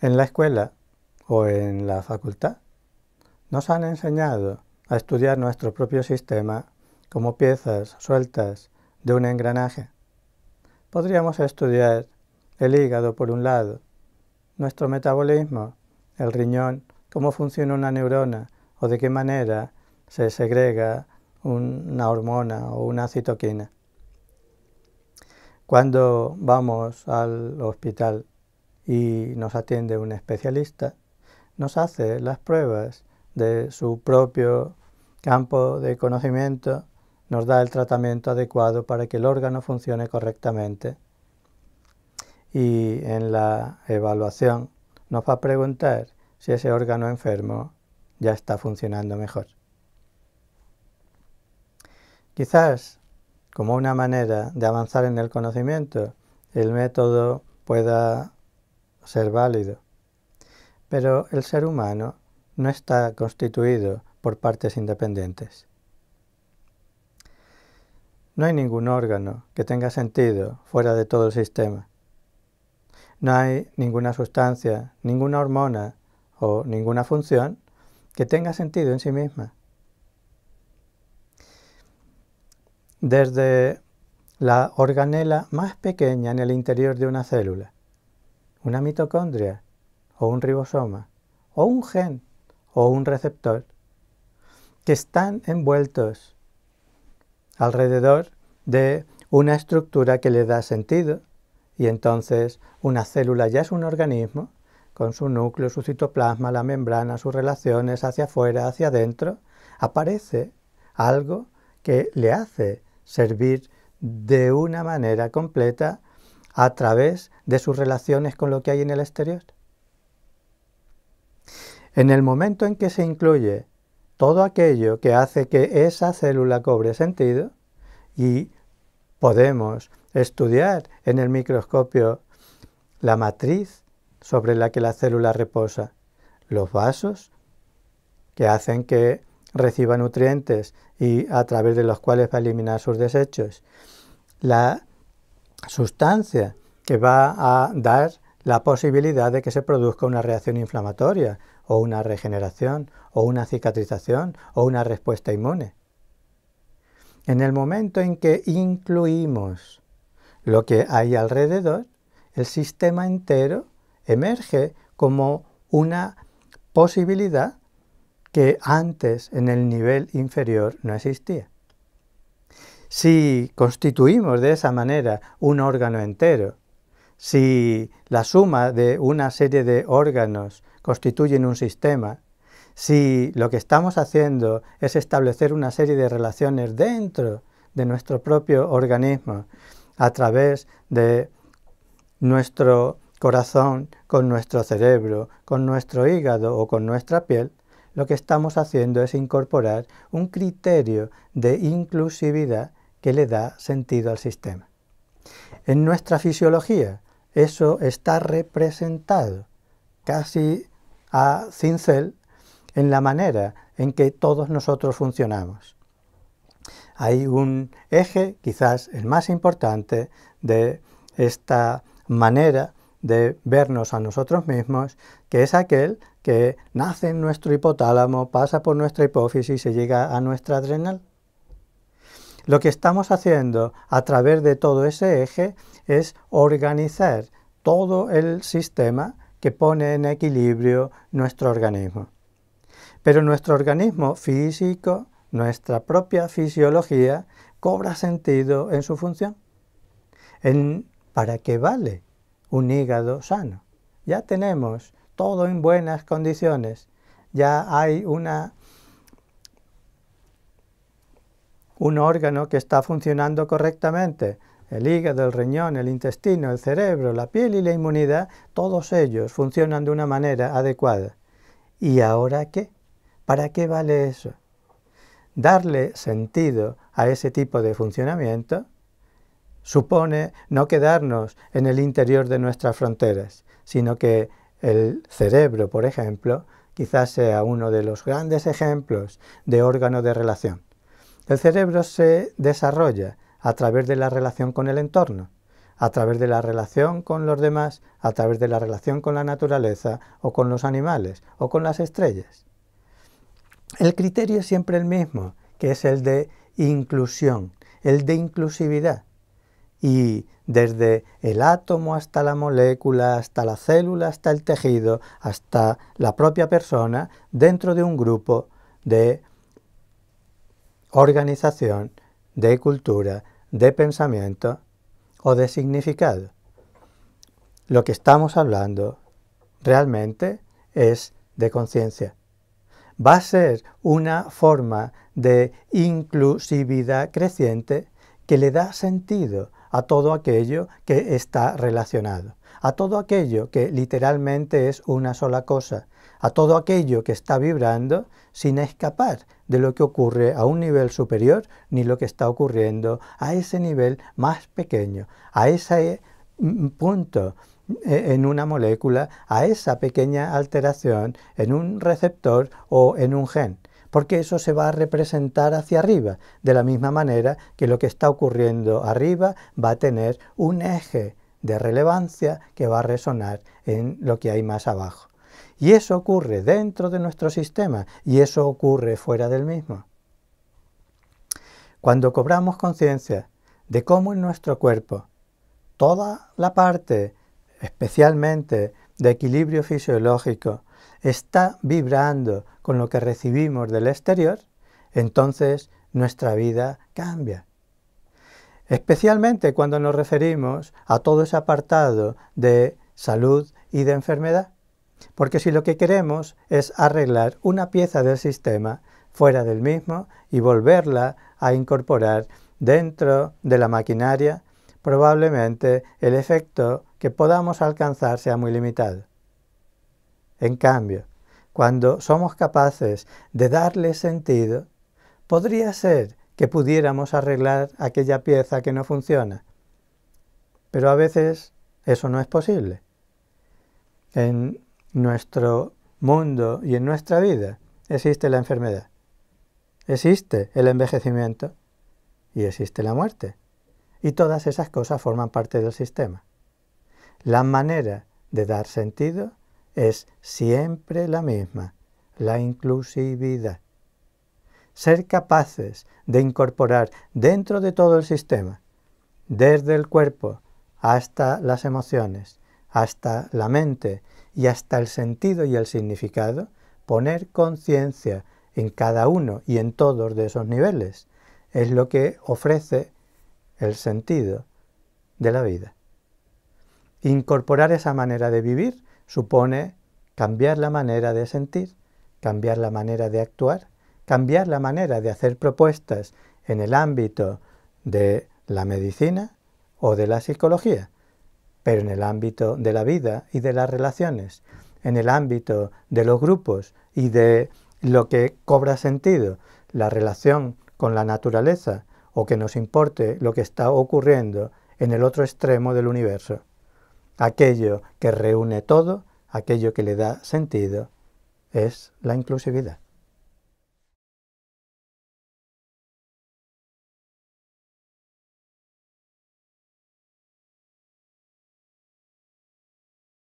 En la escuela o en la facultad nos han enseñado a estudiar nuestro propio sistema como piezas sueltas de un engranaje. Podríamos estudiar el hígado por un lado, nuestro metabolismo, el riñón, cómo funciona una neurona o de qué manera se segrega una hormona o una citoquina. Cuando vamos al hospital y nos atiende un especialista, nos hace las pruebas de su propio campo de conocimiento, nos da el tratamiento adecuado para que el órgano funcione correctamente y en la evaluación nos va a preguntar si ese órgano enfermo ya está funcionando mejor. Quizás como una manera de avanzar en el conocimiento, el método pueda ser válido. Pero el ser humano no está constituido por partes independientes. No hay ningún órgano que tenga sentido fuera de todo el sistema. No hay ninguna sustancia, ninguna hormona o ninguna función que tenga sentido en sí misma. Desde la organela más pequeña en el interior de una célula una mitocondria o un ribosoma o un gen o un receptor que están envueltos alrededor de una estructura que le da sentido y entonces una célula ya es un organismo con su núcleo, su citoplasma, la membrana, sus relaciones hacia afuera, hacia adentro, aparece algo que le hace servir de una manera completa a través de sus relaciones con lo que hay en el exterior. En el momento en que se incluye todo aquello que hace que esa célula cobre sentido, y podemos estudiar en el microscopio la matriz sobre la que la célula reposa, los vasos que hacen que reciba nutrientes y a través de los cuales va a eliminar sus desechos, la sustancia que va a dar la posibilidad de que se produzca una reacción inflamatoria o una regeneración o una cicatrización o una respuesta inmune. En el momento en que incluimos lo que hay alrededor, el sistema entero emerge como una posibilidad que antes en el nivel inferior no existía. Si constituimos de esa manera un órgano entero, si la suma de una serie de órganos constituyen un sistema, si lo que estamos haciendo es establecer una serie de relaciones dentro de nuestro propio organismo, a través de nuestro corazón, con nuestro cerebro, con nuestro hígado o con nuestra piel, lo que estamos haciendo es incorporar un criterio de inclusividad que le da sentido al sistema. En nuestra fisiología eso está representado casi a cincel en la manera en que todos nosotros funcionamos. Hay un eje, quizás el más importante, de esta manera de vernos a nosotros mismos, que es aquel que nace en nuestro hipotálamo, pasa por nuestra hipófisis y se llega a nuestra adrenal. Lo que estamos haciendo a través de todo ese eje es organizar todo el sistema que pone en equilibrio nuestro organismo. Pero nuestro organismo físico, nuestra propia fisiología, cobra sentido en su función. En ¿Para qué vale un hígado sano? Ya tenemos todo en buenas condiciones, ya hay una un órgano que está funcionando correctamente, el hígado, el riñón, el intestino, el cerebro, la piel y la inmunidad, todos ellos funcionan de una manera adecuada. ¿Y ahora qué? ¿Para qué vale eso? Darle sentido a ese tipo de funcionamiento supone no quedarnos en el interior de nuestras fronteras, sino que el cerebro, por ejemplo, quizás sea uno de los grandes ejemplos de órgano de relación. El cerebro se desarrolla a través de la relación con el entorno, a través de la relación con los demás, a través de la relación con la naturaleza o con los animales o con las estrellas. El criterio es siempre el mismo, que es el de inclusión, el de inclusividad. Y desde el átomo hasta la molécula, hasta la célula, hasta el tejido, hasta la propia persona, dentro de un grupo de organización, de cultura, de pensamiento o de significado. Lo que estamos hablando realmente es de conciencia. Va a ser una forma de inclusividad creciente que le da sentido a todo aquello que está relacionado, a todo aquello que literalmente es una sola cosa, a todo aquello que está vibrando sin escapar de lo que ocurre a un nivel superior ni lo que está ocurriendo a ese nivel más pequeño, a ese mm, mm, punto eh, en una molécula, a esa pequeña alteración en un receptor o en un gen porque eso se va a representar hacia arriba, de la misma manera que lo que está ocurriendo arriba va a tener un eje de relevancia que va a resonar en lo que hay más abajo. Y eso ocurre dentro de nuestro sistema y eso ocurre fuera del mismo. Cuando cobramos conciencia de cómo en nuestro cuerpo toda la parte, especialmente de equilibrio fisiológico, está vibrando con lo que recibimos del exterior, entonces nuestra vida cambia. Especialmente cuando nos referimos a todo ese apartado de salud y de enfermedad. Porque si lo que queremos es arreglar una pieza del sistema fuera del mismo y volverla a incorporar dentro de la maquinaria, probablemente el efecto que podamos alcanzar sea muy limitado. En cambio, cuando somos capaces de darle sentido, podría ser que pudiéramos arreglar aquella pieza que no funciona. Pero a veces eso no es posible nuestro mundo y en nuestra vida existe la enfermedad, existe el envejecimiento y existe la muerte. Y todas esas cosas forman parte del sistema. La manera de dar sentido es siempre la misma, la inclusividad. Ser capaces de incorporar dentro de todo el sistema, desde el cuerpo hasta las emociones, hasta la mente y hasta el sentido y el significado, poner conciencia en cada uno y en todos de esos niveles, es lo que ofrece el sentido de la vida. Incorporar esa manera de vivir supone cambiar la manera de sentir, cambiar la manera de actuar, cambiar la manera de hacer propuestas en el ámbito de la medicina o de la psicología, pero en el ámbito de la vida y de las relaciones, en el ámbito de los grupos y de lo que cobra sentido, la relación con la naturaleza, o que nos importe lo que está ocurriendo en el otro extremo del universo, aquello que reúne todo, aquello que le da sentido, es la inclusividad.